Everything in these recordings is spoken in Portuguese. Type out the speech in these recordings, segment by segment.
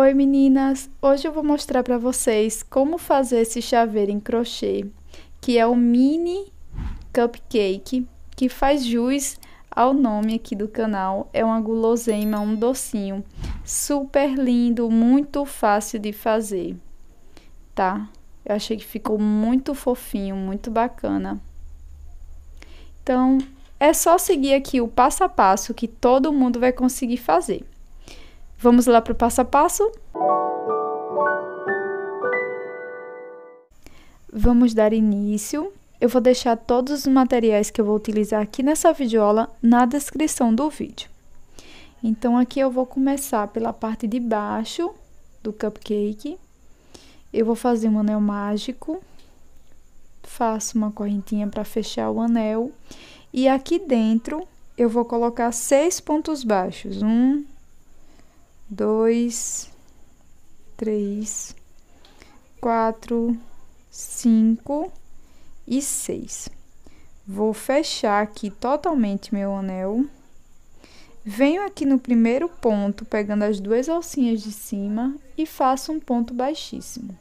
Oi meninas, hoje eu vou mostrar para vocês como fazer esse chaveiro em crochê, que é o mini cupcake, que faz jus ao nome aqui do canal, é uma guloseima, um docinho, super lindo, muito fácil de fazer, tá? Eu achei que ficou muito fofinho, muito bacana. Então, é só seguir aqui o passo a passo que todo mundo vai conseguir fazer. Vamos lá para o passo a passo? Vamos dar início. Eu vou deixar todos os materiais que eu vou utilizar aqui nessa videoaula na descrição do vídeo. Então, aqui eu vou começar pela parte de baixo do cupcake. Eu vou fazer um anel mágico. Faço uma correntinha para fechar o anel. E aqui dentro, eu vou colocar seis pontos baixos. Um, dois, três, quatro, cinco e seis. Vou fechar aqui totalmente meu anel. Venho aqui no primeiro ponto, pegando as duas alcinhas de cima e faço um ponto baixíssimo.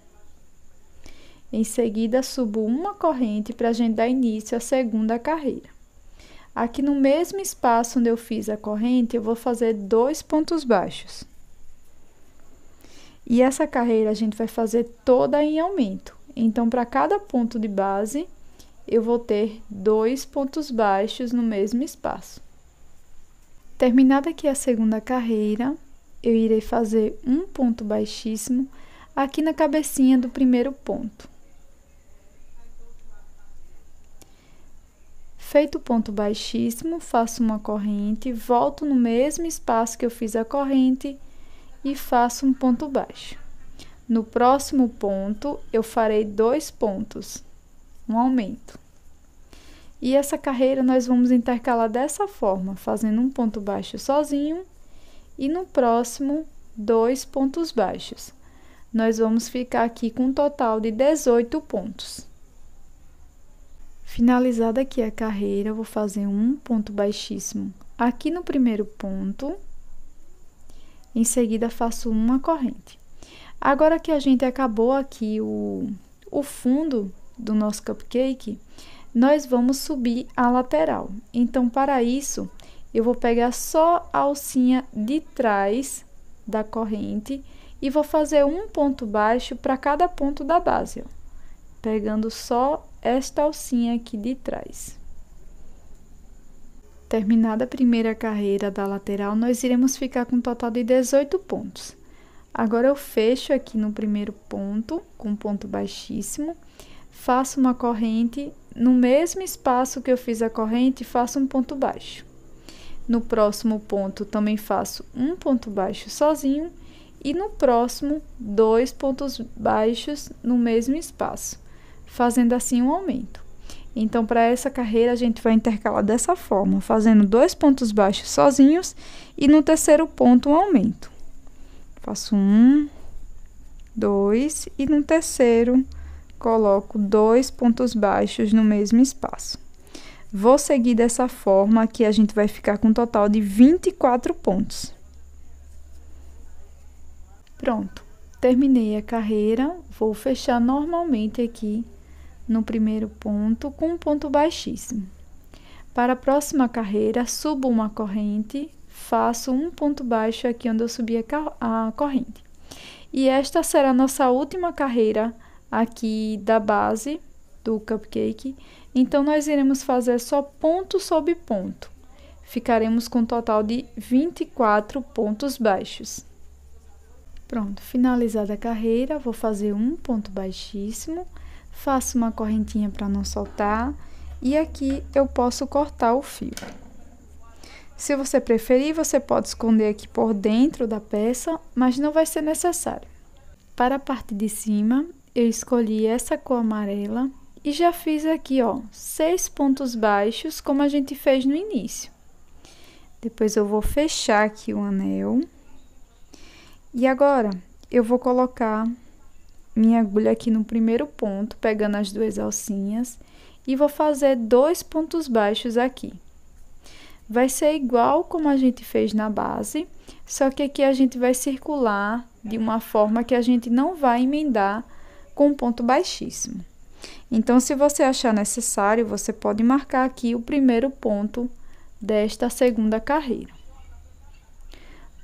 Em seguida, subo uma corrente para a gente dar início à segunda carreira. Aqui no mesmo espaço onde eu fiz a corrente, eu vou fazer dois pontos baixos. E essa carreira a gente vai fazer toda em aumento. Então, para cada ponto de base, eu vou ter dois pontos baixos no mesmo espaço. Terminada aqui a segunda carreira, eu irei fazer um ponto baixíssimo aqui na cabecinha do primeiro ponto. Feito o ponto baixíssimo, faço uma corrente, volto no mesmo espaço que eu fiz a corrente e faço um ponto baixo. No próximo ponto, eu farei dois pontos, um aumento. E essa carreira nós vamos intercalar dessa forma, fazendo um ponto baixo sozinho e no próximo, dois pontos baixos. Nós vamos ficar aqui com um total de 18 pontos. Finalizada aqui a carreira, vou fazer um ponto baixíssimo aqui no primeiro ponto em seguida, faço uma corrente. Agora que a gente acabou aqui o, o fundo do nosso cupcake, nós vamos subir a lateral. Então, para isso, eu vou pegar só a alcinha de trás da corrente e vou fazer um ponto baixo para cada ponto da base, ó, pegando só esta alcinha aqui de trás. Terminada a primeira carreira da lateral, nós iremos ficar com um total de 18 pontos. Agora eu fecho aqui no primeiro ponto, com um ponto baixíssimo, faço uma corrente, no mesmo espaço que eu fiz a corrente, faço um ponto baixo. No próximo ponto, também faço um ponto baixo sozinho e no próximo, dois pontos baixos no mesmo espaço, fazendo assim um aumento. Então, para essa carreira, a gente vai intercalar dessa forma, fazendo dois pontos baixos sozinhos e no terceiro ponto um aumento. Faço um, dois e no terceiro coloco dois pontos baixos no mesmo espaço. Vou seguir dessa forma que a gente vai ficar com um total de 24 pontos. Pronto, terminei a carreira, vou fechar normalmente aqui no primeiro ponto com um ponto baixíssimo. Para a próxima carreira, subo uma corrente, faço um ponto baixo aqui onde eu subi a, corrente. E esta será a nossa última carreira aqui da base do cupcake. Então, nós iremos fazer só ponto sobre ponto. Ficaremos com um total de 24 pontos baixos. Pronto, finalizada a carreira, vou fazer um ponto baixíssimo faço uma correntinha para não soltar e aqui eu posso cortar o fio. Se você preferir, você pode esconder aqui por dentro da peça, mas não vai ser necessário. Para a parte de cima, eu escolhi essa cor amarela e já fiz aqui, ó, seis pontos baixos, como a gente fez no início. Depois eu vou fechar aqui o anel. E agora, eu vou colocar minha agulha aqui no primeiro ponto, pegando as duas alcinhas, e vou fazer dois pontos baixos aqui. Vai ser igual como a gente fez na base, só que aqui a gente vai circular de uma forma que a gente não vai emendar com um ponto baixíssimo. Então, se você achar necessário, você pode marcar aqui o primeiro ponto desta segunda carreira.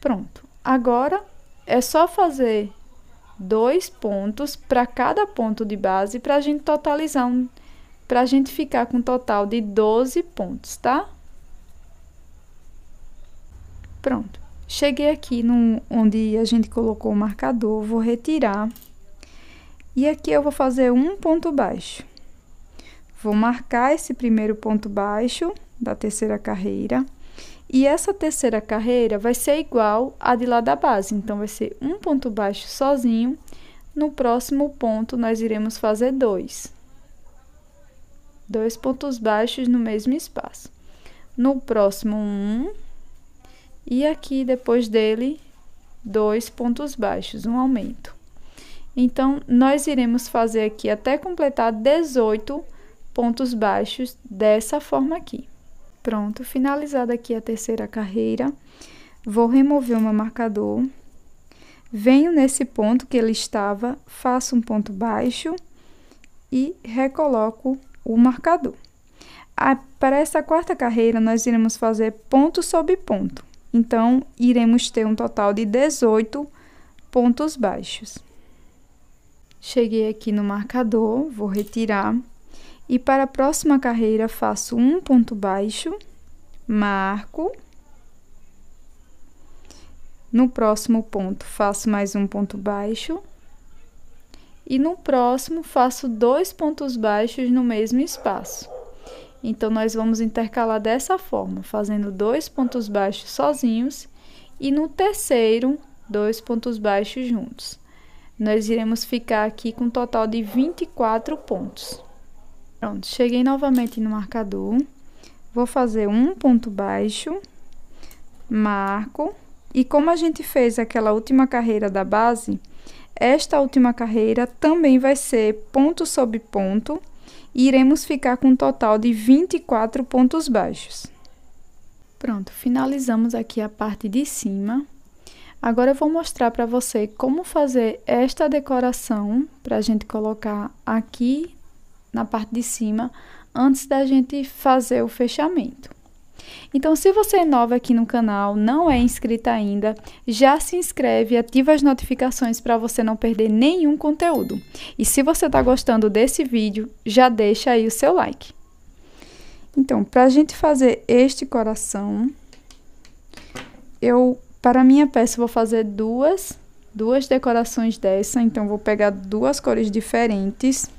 Pronto. Agora, é só fazer dois pontos para cada ponto de base para a gente totalizar um, para a gente ficar com um total de 12 pontos, tá? Pronto. Cheguei aqui no, onde a gente colocou o marcador, vou retirar. E aqui eu vou fazer um ponto baixo. Vou marcar esse primeiro ponto baixo da terceira carreira e essa terceira carreira vai ser igual à de lá da base, então vai ser um ponto baixo sozinho. No próximo ponto, nós iremos fazer dois. Dois pontos baixos no mesmo espaço. No próximo, um. E aqui, depois dele, dois pontos baixos, um aumento. Então, nós iremos fazer aqui até completar 18 pontos baixos dessa forma aqui. Pronto, finalizada aqui a terceira carreira, vou remover o meu marcador, venho nesse ponto que ele estava, faço um ponto baixo e recoloco o marcador. para essa quarta carreira, nós iremos fazer ponto sobre ponto. Então, iremos ter um total de 18 pontos baixos. Cheguei aqui no marcador, vou retirar e para a próxima carreira, faço um ponto baixo, marco. No próximo ponto, faço mais um ponto baixo. E no próximo, faço dois pontos baixos no mesmo espaço. Então, nós vamos intercalar dessa forma, fazendo dois pontos baixos sozinhos e no terceiro, dois pontos baixos juntos. Nós iremos ficar aqui com um total de 24 pontos. Pronto, cheguei novamente no marcador, vou fazer um ponto baixo, marco, e como a gente fez aquela última carreira da base, esta última carreira também vai ser ponto sobre ponto, e iremos ficar com um total de 24 pontos baixos. Pronto, finalizamos aqui a parte de cima. Agora eu vou mostrar para você como fazer esta decoração para a gente colocar aqui na parte de cima antes da gente fazer o fechamento. Então, se você é nova aqui no canal, não é inscrita ainda, já se inscreve e ativa as notificações para você não perder nenhum conteúdo. E se você está gostando desse vídeo, já deixa aí o seu like. Então, para a gente fazer este coração, eu, para minha peça, vou fazer duas, duas decorações dessa. Então, vou pegar duas cores diferentes.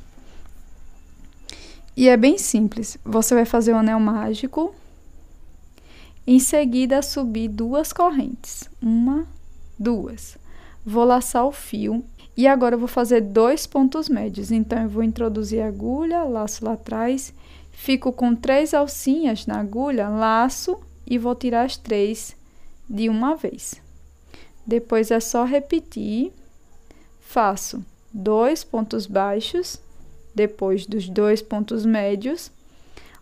E é bem simples. Você vai fazer o anel mágico. Em seguida, subir duas correntes. Uma, duas. Vou laçar o fio. E agora eu vou fazer dois pontos médios. Então, eu vou introduzir a agulha, laço lá atrás. Fico com três alcinhas na agulha, laço e vou tirar as três de uma vez. Depois é só repetir. Faço dois pontos baixos depois dos dois pontos médios.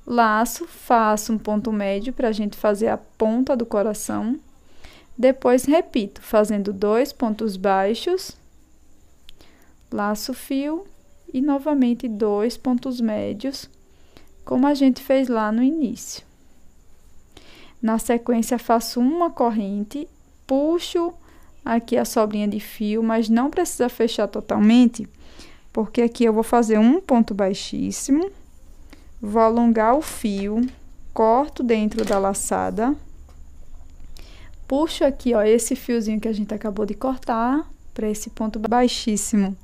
Laço, faço um ponto médio para a gente fazer a ponta do coração. Depois repito, fazendo dois pontos baixos, laço fio e novamente dois pontos médios, como a gente fez lá no início. Na sequência, faço uma corrente, puxo aqui a sobrinha de fio, mas não precisa fechar totalmente porque aqui eu vou fazer um ponto baixíssimo, vou alongar o fio, corto dentro da laçada, puxo aqui, ó, esse fiozinho que a gente acabou de cortar para esse ponto baixíssimo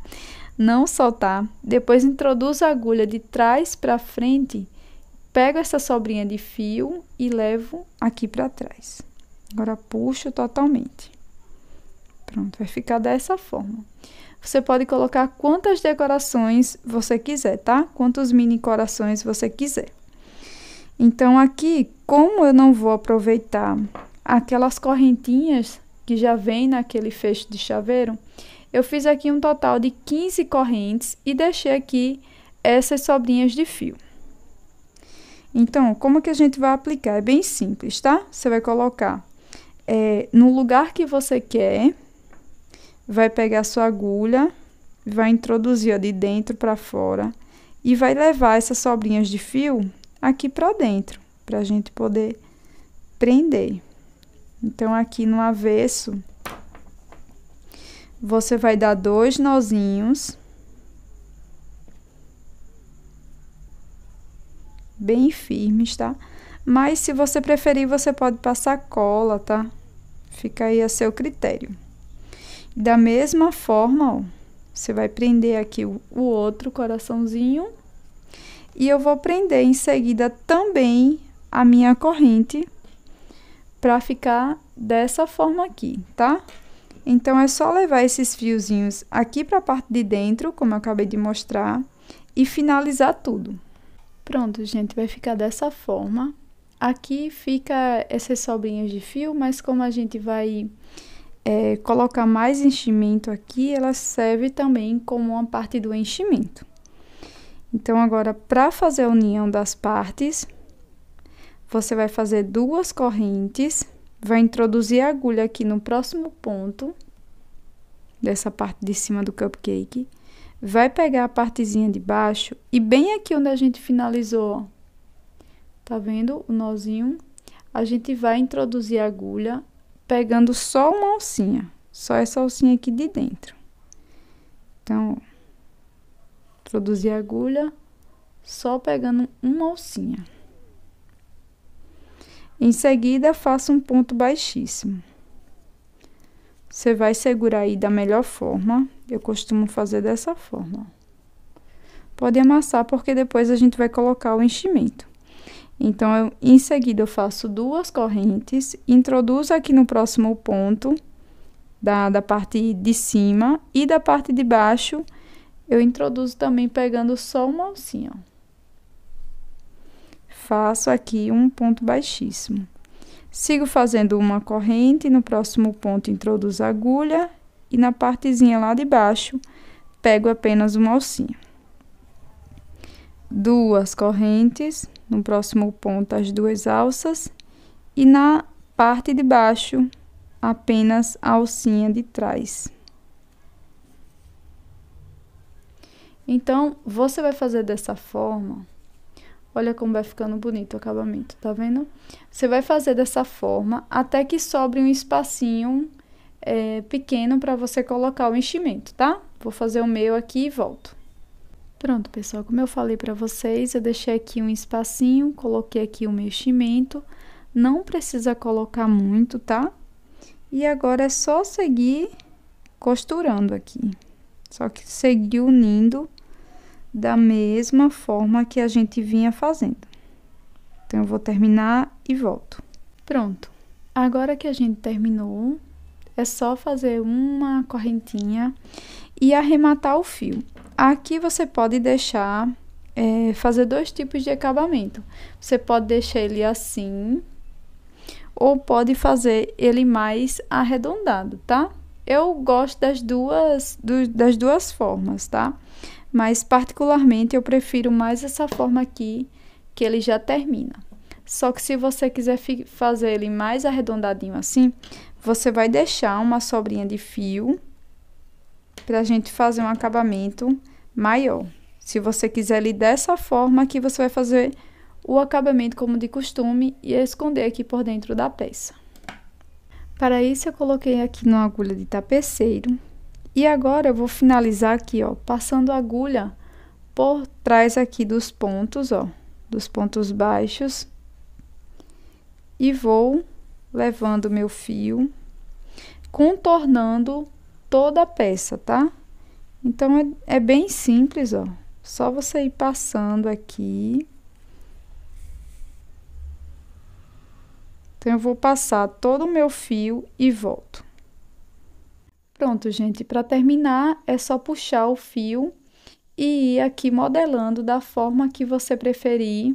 não soltar. Depois introduzo a agulha de trás para frente, pego essa sobrinha de fio e levo aqui para trás. Agora puxo totalmente. Pronto, vai ficar dessa forma. Você pode colocar quantas decorações você quiser, tá? Quantos mini corações você quiser. Então, aqui, como eu não vou aproveitar aquelas correntinhas que já vem naquele fecho de chaveiro, eu fiz aqui um total de 15 correntes e deixei aqui essas sobrinhas de fio. Então, como que a gente vai aplicar? É bem simples, tá? Você vai colocar é, no lugar que você quer vai pegar sua agulha, vai introduzir de dentro para fora e vai levar essas sobrinhas de fio aqui para dentro, para a gente poder prender. Então, aqui no avesso, você vai dar dois nozinhos. Bem firmes, tá? Mas se você preferir, você pode passar cola, tá? Fica aí a seu critério. Da mesma forma, ó, você vai prender aqui o, o outro coraçãozinho. E eu vou prender em seguida também a minha corrente para ficar dessa forma aqui, tá? Então, é só levar esses fiozinhos aqui para a parte de dentro, como eu acabei de mostrar, e finalizar tudo. Pronto, gente, vai ficar dessa forma. Aqui fica essas sobrinhas de fio, mas como a gente vai é, colocar mais enchimento aqui, ela serve também como uma parte do enchimento. Então, agora, para fazer a união das partes, você vai fazer duas correntes, vai introduzir a agulha aqui no próximo ponto, dessa parte de cima do cupcake, vai pegar a partezinha de baixo e bem aqui onde a gente finalizou, ó, tá vendo o nozinho? A gente vai introduzir a agulha pegando só uma alcinha, só essa alcinha aqui de dentro. Então, introduzir a agulha só pegando uma alcinha. Em seguida, faça um ponto baixíssimo. Você vai segurar aí da melhor forma. Eu costumo fazer dessa forma. Pode amassar porque depois a gente vai colocar o enchimento. Então, eu, em seguida, eu faço duas correntes, introduzo aqui no próximo ponto, da, da parte de cima e da parte de baixo, eu introduzo também pegando só uma alcinha. Ó. Faço aqui um ponto baixíssimo. Sigo fazendo uma corrente, no próximo ponto introduzo a agulha e na partezinha lá de baixo pego apenas uma alcinha. Duas correntes, no próximo ponto as duas alças e na parte de baixo apenas a alcinha de trás. Então, você vai fazer dessa forma. Olha como vai ficando bonito o acabamento, tá vendo? Você vai fazer dessa forma até que sobre um espacinho é, pequeno para você colocar o enchimento, tá? Vou fazer o meu aqui e volto. Pronto, pessoal, como eu falei para vocês, eu deixei aqui um espacinho, coloquei aqui o meximento, não precisa colocar muito, tá? E agora é só seguir costurando aqui, só que seguir unindo da mesma forma que a gente vinha fazendo. Então, eu vou terminar e volto. Pronto. Agora que a gente terminou, é só fazer uma correntinha e arrematar o fio. Aqui você pode deixar, é, fazer dois tipos de acabamento. Você pode deixar ele assim, ou pode fazer ele mais arredondado, tá? Eu gosto das duas, do, das duas formas, tá? Mas particularmente eu prefiro mais essa forma aqui, que ele já termina. Só que se você quiser fazer ele mais arredondadinho assim, você vai deixar uma sobrinha de fio para a gente fazer um acabamento maior. Se você quiser ali dessa forma, aqui você vai fazer o acabamento como de costume e esconder aqui por dentro da peça. Para isso, eu coloquei aqui numa agulha de tapeceiro. E agora, eu vou finalizar aqui, ó, passando a agulha por trás aqui dos pontos, ó, dos pontos baixos. E vou levando meu fio, contornando toda a peça, tá? Então, é, é bem simples, ó. Só você ir passando aqui. Então, eu vou passar todo o meu fio e volto. Pronto, gente. Para terminar, é só puxar o fio e ir aqui modelando da forma que você preferir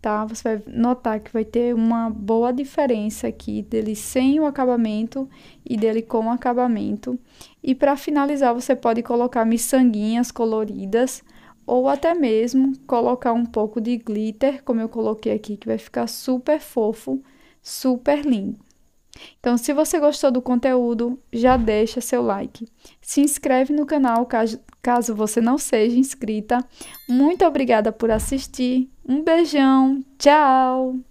tá? Você vai notar que vai ter uma boa diferença aqui dele sem o acabamento e dele com acabamento. E para finalizar, você pode colocar miçanguinhas coloridas ou até mesmo colocar um pouco de glitter, como eu coloquei aqui, que vai ficar super fofo, super lindo. Então, se você gostou do conteúdo, já deixa seu like. Se inscreve no canal caso, Caso você não seja inscrita, muito obrigada por assistir. Um beijão, tchau!